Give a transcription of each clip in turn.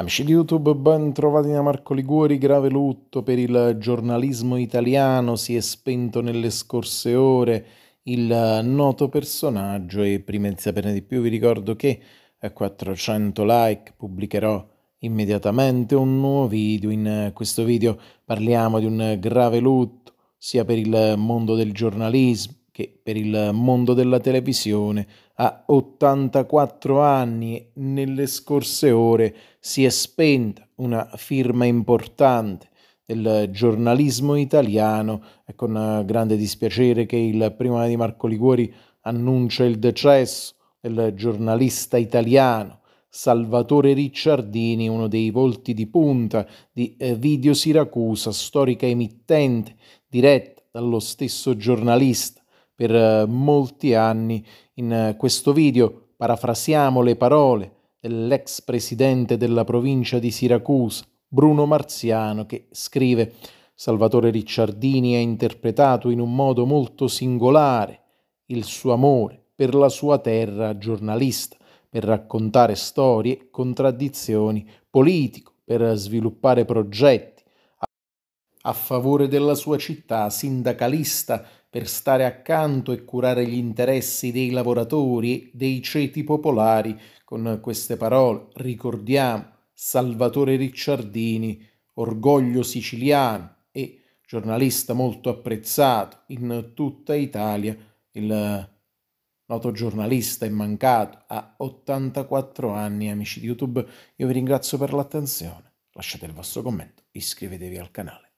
Amici di YouTube, ben trovati da Marco Liguori, grave lutto per il giornalismo italiano, si è spento nelle scorse ore il noto personaggio e prima di saperne di più vi ricordo che eh, a 400 like pubblicherò immediatamente un nuovo video, in eh, questo video parliamo di un grave lutto sia per il mondo del giornalismo che per il mondo della televisione a 84 anni nelle scorse ore si è spenta una firma importante del giornalismo italiano. È con eh, grande dispiacere che il primo di Marco Liguori annuncia il decesso del giornalista italiano Salvatore Ricciardini, uno dei volti di punta di eh, Video Siracusa, storica emittente diretta dallo stesso giornalista per eh, molti anni. In eh, questo video parafrasiamo le parole dell'ex presidente della provincia di Siracusa, Bruno Marziano, che scrive Salvatore Ricciardini ha interpretato in un modo molto singolare il suo amore per la sua terra giornalista, per raccontare storie, contraddizioni, politico, per sviluppare progetti a favore della sua città sindacalista per stare accanto e curare gli interessi dei lavoratori, dei ceti popolari. Con queste parole ricordiamo Salvatore Ricciardini, orgoglio siciliano e giornalista molto apprezzato in tutta Italia, il noto giornalista è mancato a 84 anni, amici di YouTube. Io vi ringrazio per l'attenzione, lasciate il vostro commento, iscrivetevi al canale,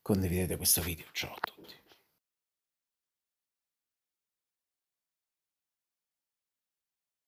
condividete questo video, ciao a tutti.